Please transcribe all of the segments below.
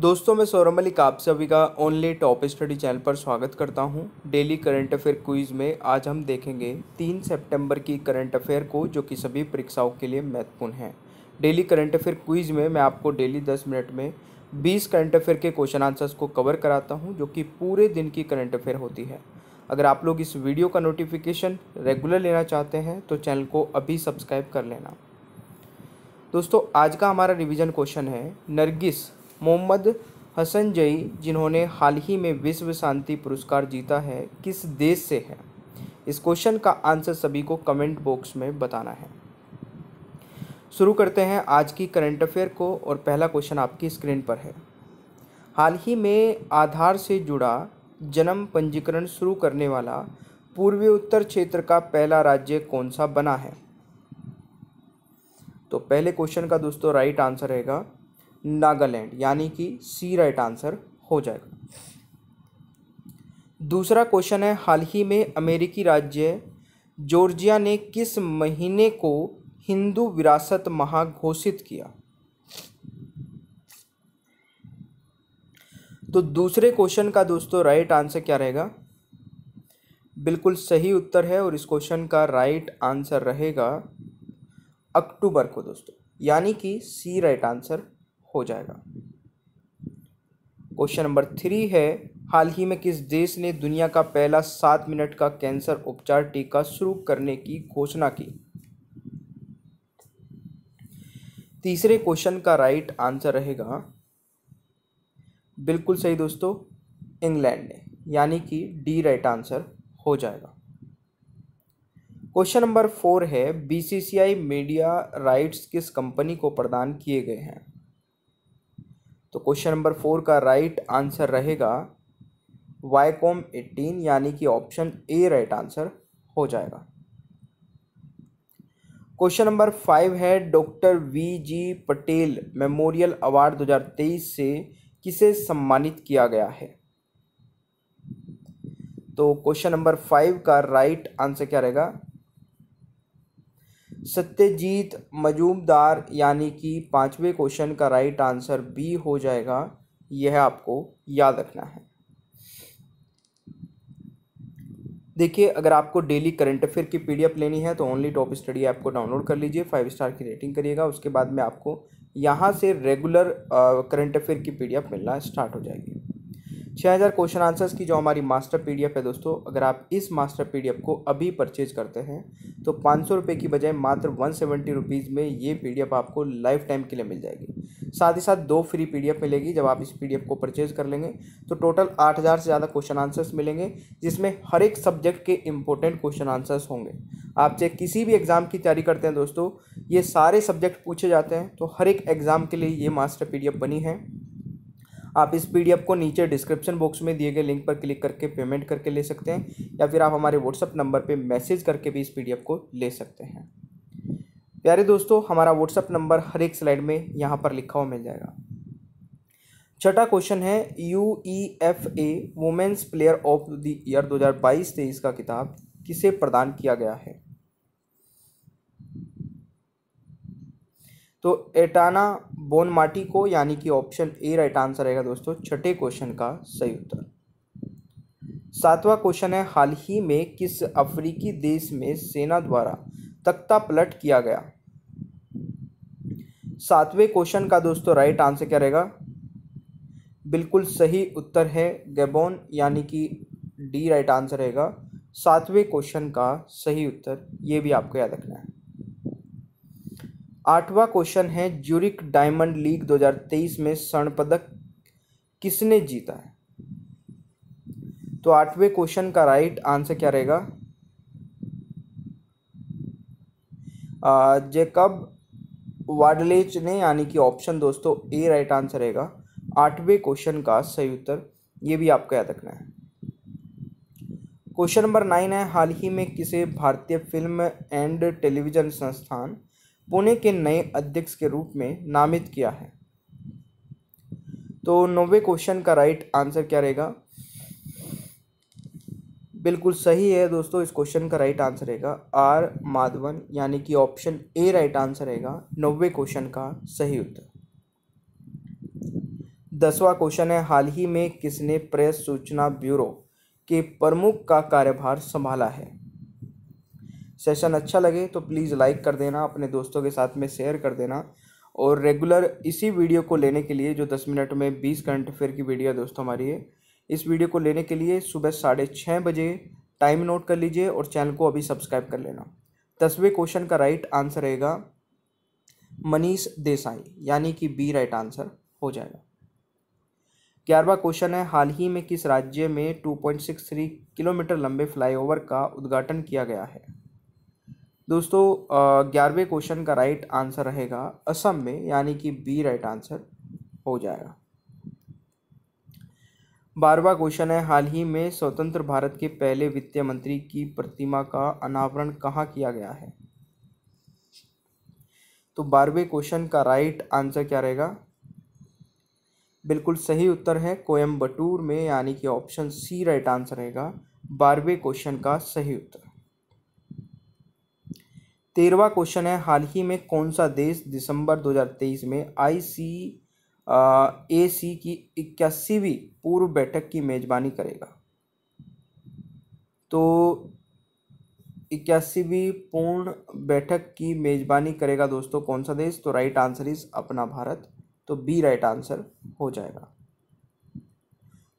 दोस्तों मैं सौरभ मलिक आप सभी का ओनली टॉप स्टडी चैनल पर स्वागत करता हूं डेली करंट अफेयर क्विज में आज हम देखेंगे तीन सितंबर की करंट अफेयर को जो कि सभी परीक्षाओं के लिए महत्वपूर्ण है डेली करंट अफेयर क्विज में मैं आपको डेली दस मिनट में बीस करंट अफेयर के क्वेश्चन आंसर्स को कवर कराता हूँ जो कि पूरे दिन की करंट अफेयर होती है अगर आप लोग इस वीडियो का नोटिफिकेशन रेगुलर लेना चाहते हैं तो चैनल को अभी सब्सक्राइब कर लेना दोस्तों आज का हमारा रिवीजन क्वेश्चन है नरगिस मोहम्मद हसन जई जिन्होंने हाल ही में विश्व शांति पुरस्कार जीता है किस देश से है इस क्वेश्चन का आंसर सभी को कमेंट बॉक्स में बताना है शुरू करते हैं आज की करंट अफेयर को और पहला क्वेश्चन आपकी स्क्रीन पर है हाल ही में आधार से जुड़ा जन्म पंजीकरण शुरू करने वाला पूर्वी उत्तर क्षेत्र का पहला राज्य कौन सा बना है तो पहले क्वेश्चन का दोस्तों राइट आंसर रहेगा नागालैंड यानी कि सी राइट आंसर हो जाएगा दूसरा क्वेश्चन है हाल ही में अमेरिकी राज्य जॉर्जिया ने किस महीने को हिंदू विरासत माह घोषित किया तो दूसरे क्वेश्चन का दोस्तों राइट आंसर क्या रहेगा बिल्कुल सही उत्तर है और इस क्वेश्चन का राइट आंसर रहेगा अक्टूबर को दोस्तों यानी कि सी राइट आंसर हो जाएगा क्वेश्चन नंबर थ्री है हाल ही में किस देश ने दुनिया का पहला सात मिनट का कैंसर उपचार टीका शुरू करने की घोषणा की तीसरे क्वेश्चन का राइट आंसर रहेगा बिल्कुल सही दोस्तों इंग्लैंड ने यानी कि डी राइट आंसर हो जाएगा क्वेश्चन नंबर फोर है बीसीसीआई मीडिया राइट्स किस कंपनी को प्रदान किए गए हैं तो क्वेश्चन नंबर फोर का राइट आंसर रहेगा वाईकॉम एटीन यानी कि ऑप्शन ए राइट आंसर हो जाएगा क्वेश्चन नंबर फाइव है doctor V G Patel memorial award 2023 से किसे सम्मानित किया गया है तो क्वेश्चन नंबर फाइव का राइट आंसर क्या रहेगा सत्यजीत मजूमदार यानी कि पांचवें क्वेश्चन का राइट आंसर बी हो जाएगा यह आपको याद रखना है देखिए अगर आपको डेली करंट अफेयर की पीडीएफ लेनी है तो ओनली टॉप स्टडी ऐप को डाउनलोड कर लीजिए फाइव स्टार की रेटिंग करिएगा उसके बाद में आपको यहाँ से रेगुलर करंट अफेयर की पीडीएफ मिलना स्टार्ट हो जाएगी छः हज़ार क्वेश्चन आंसर्स की जो हमारी मास्टर पी है दोस्तों अगर आप इस मास्टर पी को अभी परचेज करते हैं तो पाँच सौ रुपये की बजाय मात्र वन सेवेंटी रुपीज़ में ये पीडीएफ आपको लाइफ टाइम के लिए मिल जाएगी साथ ही साथ दो फ्री पी मिलेगी जब आप इस पी को परचेज कर लेंगे तो टोटल आठ हज़ार से ज़्यादा क्वेश्चन आंसर्स मिलेंगे जिसमें हर एक सब्जेक्ट के इंपॉर्टेंट क्वेश्चन आंसर्स होंगे आप चाहे किसी भी एग्ज़ाम की तैयारी करते हैं दोस्तों ये सारे सब्जेक्ट पूछे जाते हैं तो हर एक एग्ज़ाम के लिए ये मास्टर पी बनी है आप इस पी को नीचे डिस्क्रिप्शन बॉक्स में दिए गए लिंक पर क्लिक करके पेमेंट करके ले सकते हैं या फिर आप हमारे व्हाट्सअप नंबर पर मैसेज करके भी इस पी को ले सकते हैं प्यारे दोस्तों हमारा व्हाट्सअप नंबर हर एक स्लाइड में यहाँ पर लिखा हुआ मिल जाएगा छठा क्वेश्चन है U E F A women's player of the year 2022 हज़ार का किताब किसे प्रदान किया गया है तो एटाना बोन माटी को यानी कि ऑप्शन ए राइट आंसर रहेगा दोस्तों छठे क्वेश्चन का सही उत्तर सातवां क्वेश्चन है हाल ही में किस अफ्रीकी देश में सेना द्वारा तख्ता पलट किया गया सातवें क्वेश्चन का दोस्तों राइट आंसर क्या रहेगा बिल्कुल सही उत्तर है गैबोन यानी कि डी राइट आंसर रहेगा सातवें क्वेश्चन का सही उत्तर ये भी आपको याद रखना है आठवां क्वेश्चन है ज्यूरिक डायमंड लीग 2023 में स्वर्ण पदक किसने जीता है तो आठवें क्वेश्चन का राइट आंसर क्या रहेगा जेकब वाडलेच ने यानी कि ऑप्शन दोस्तों ए राइट आंसर रहेगा आठवें क्वेश्चन का सही उत्तर ये भी आपको याद रखना है क्वेश्चन नंबर नाइन है हाल ही में किसे भारतीय फिल्म एंड टेलीविज़न संस्थान पुणे के नए अध्यक्ष के रूप में नामित किया है तो नौवे क्वेश्चन का राइट आंसर क्या रहेगा बिल्कुल सही है दोस्तों इस क्वेश्चन का राइट आंसर रहेगा आर माधवन यानी कि ऑप्शन ए राइट आंसर रहेगा नौवे क्वेश्चन का सही उत्तर दसवां क्वेश्चन है हाल ही में किसने प्रेस सूचना ब्यूरो के प्रमुख का कार्यभार संभाला है सेशन अच्छा लगे तो प्लीज़ लाइक कर देना अपने दोस्तों के साथ में शेयर कर देना और रेगुलर इसी वीडियो को लेने के लिए जो दस मिनट में बीस घंटे फिर की वीडियो है दोस्तों हमारी है इस वीडियो को लेने के लिए सुबह साढ़े छः बजे टाइम नोट कर लीजिए और चैनल को अभी सब्सक्राइब कर लेना दसवें क्वेश्चन का राइट आंसर रहेगा मनीष देसाई यानी कि बी राइट आंसर हो जाएगा ग्यारहवा क्वेश्चन है हाल ही में किस राज्य में 2.63 किलोमीटर लंबे फ्लाईओवर का उद्घाटन किया गया है दोस्तों ग्यारहवें क्वेश्चन का राइट आंसर रहेगा असम में यानी कि बी राइट आंसर हो जाएगा बारहवा क्वेश्चन है हाल ही में स्वतंत्र भारत के पहले वित्त मंत्री की प्रतिमा का अनावरण कहाँ किया गया है तो बारहवें क्वेश्चन का राइट आंसर क्या रहेगा बिल्कुल सही उत्तर है कोयम्बटूर में यानी कि ऑप्शन सी राइट आंसर रहेगा बारहवें क्वेश्चन का सही उत्तर तेरहवा क्वेश्चन है हाल ही में कौन सा देश दिसंबर 2023 में आई सी ए सी की इक्यासीवीं पूर्व बैठक की मेज़बानी करेगा तो इक्यासीवीं पूर्ण बैठक की मेज़बानी करेगा दोस्तों कौन सा देश तो राइट आंसर इज अपना भारत तो बी राइट आंसर हो जाएगा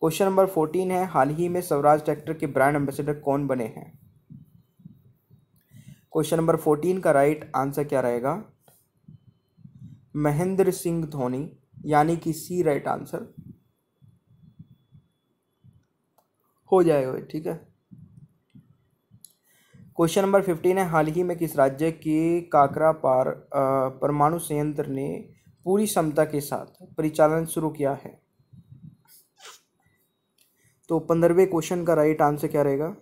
क्वेश्चन नंबर फोर्टीन है हाल ही में स्वराज ट्रैक्टर के ब्रांड एम्बेसडर कौन बने हैं क्वेश्चन नंबर फोर्टीन का राइट आंसर क्या रहेगा महेंद्र सिंह धोनी यानी कि सी राइट आंसर हो जाएगा ठीक है क्वेश्चन नंबर फिफ्टीन है हाल ही में किस राज्य के काकरा पार परमाणु संयंत्र ने पूरी क्षमता के साथ परिचालन शुरू किया है तो पंद्रहवें क्वेश्चन का राइट आंसर क्या रहेगा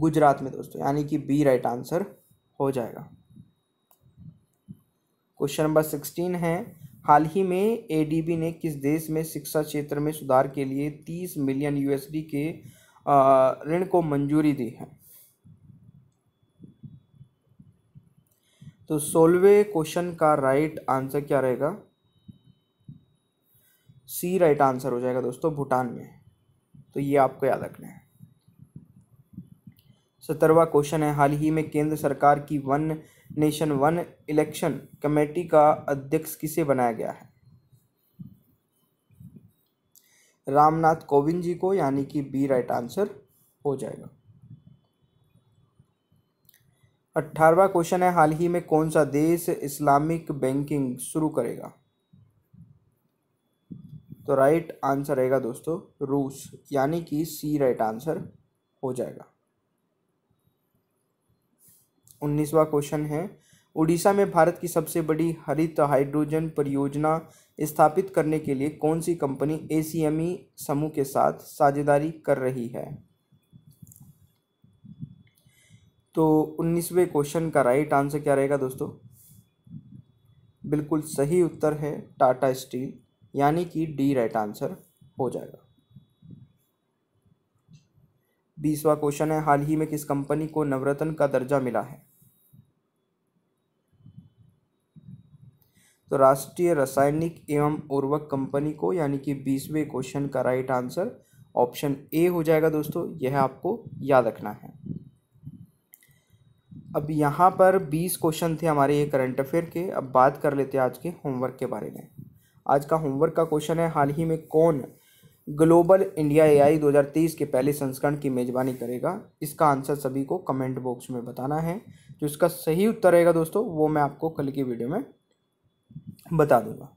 गुजरात में दोस्तों यानी कि बी राइट आंसर हो जाएगा क्वेश्चन नंबर सिक्सटीन है हाल ही में एडीबी ने किस देश में शिक्षा क्षेत्र में सुधार के लिए तीस मिलियन यूएसडी के ऋण को मंजूरी दी है तो सोलवे क्वेश्चन का राइट आंसर क्या रहेगा सी राइट आंसर हो जाएगा दोस्तों भूटान में तो ये आपको याद रखना है सत्रहवा क्वेश्चन है हाल ही में केंद्र सरकार की one nation one election committee का अध्यक्ष किसे बनाया गया है रामनाथ कोविंद जी को यानी कि बी राइट आंसर हो जाएगा अट्ठारवा क्वेश्चन है हाल ही में कौन सा देश इस्लामिक बैंकिंग शुरू करेगा तो राइट आंसर रहेगा दोस्तों रूस यानी कि सी राइट आंसर हो जाएगा उन्नीसवा क्वेश्चन है उड़ीसा में भारत की सबसे बड़ी हरित हाइड्रोजन परियोजना स्थापित करने के लिए कौन सी कंपनी ए समूह के साथ साझेदारी कर रही है तो उन्नीसवें क्वेश्चन का राइट आंसर क्या रहेगा दोस्तों बिल्कुल सही उत्तर है टाटा स्टील यानी कि डी राइट आंसर हो जाएगा बीसवा क्वेश्चन है हाल ही में किस कंपनी को नवरत्न का दर्जा मिला है तो राष्ट्रीय रासायनिक एवं उर्वरक कंपनी को यानी कि बीसवें क्वेश्चन का राइट आंसर ऑप्शन ए हो जाएगा दोस्तों यह आपको याद रखना है अब यहाँ पर बीस क्वेश्चन थे हमारे ये करंट अफेयर के अब बात कर लेते हैं आज के होमवर्क के बारे में आज का होमवर्क का क्वेश्चन है हाल ही में कौन ग्लोबल इंडिया ए आई के पहले संस्करण की मेज़बानी करेगा इसका आंसर सभी को कमेंट बॉक्स में बताना है जो इसका सही उत्तर रहेगा दोस्तों वो मैं आपको कल की वीडियो में बता दूंगा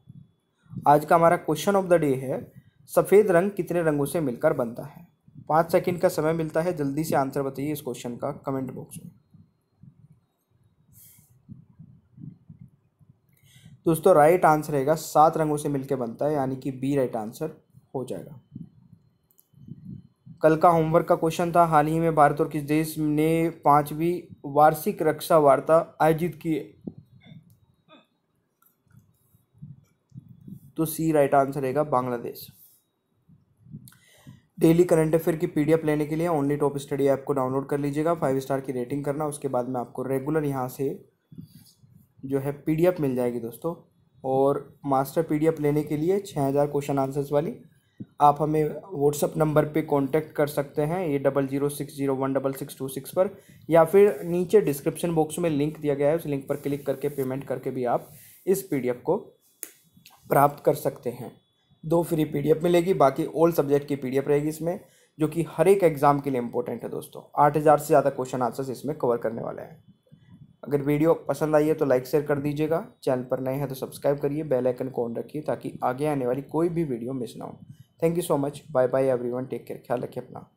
आज का हमारा क्वेश्चन ऑफ द डे है सफ़ेद रंग कितने रंगों से मिलकर बनता है पाँच सेकंड का समय मिलता है जल्दी से आंसर बताइए इस क्वेश्चन का कमेंट बॉक्स में दोस्तों राइट आंसर रहेगा सात रंगों से मिलकर बनता है यानी कि बी राइट आंसर हो जाएगा कल का होमवर्क का क्वेश्चन था हाल ही में भारत और किस देश ने पांचवी वार्षिक रक्षा वार्ता आयोजित की तो सी राइट आंसर रहेगा बांग्लादेश डेली करंट अफेयर की पीडीएफ लेने के लिए ओनली टॉप स्टडी ऐप को डाउनलोड कर लीजिएगा फाइव स्टार की रेटिंग करना उसके बाद में आपको रेगुलर यहाँ से जो है पीडीएफ मिल जाएगी दोस्तों और मास्टर पीडीएफ लेने के लिए छः हज़ार क्वेश्चन आंसर्स वाली आप हमें व्हाट्सअप नंबर पे कांटेक्ट कर सकते हैं ये double zero six zero one double six two six पर या फिर नीचे डिस्क्रिप्शन बॉक्स में लिंक दिया गया है उस लिंक पर क्लिक करके पेमेंट करके भी आप इस पीडीएफ को प्राप्त कर सकते हैं दो फ्री पी मिलेगी बाकी ओल्ड सब्जेक्ट की पी रहेगी इसमें जो कि हर एक एग्ज़ाम के लिए इंपॉर्टेंट है दोस्तों आठ हज़ार से ज़्यादा क्वेश्चन आंसर्स इसमें कवर करने वाले हैं अगर वीडियो पसंद आई है तो लाइक शेयर कर दीजिएगा चैनल पर नए हैं तो सब्सक्राइब करिए बेल आइकन को ऑन रखिए ताकि आगे आने वाली कोई भी वीडियो मिस ना हो thank you so much bye bye everyone take care ख्याल रखिए अपना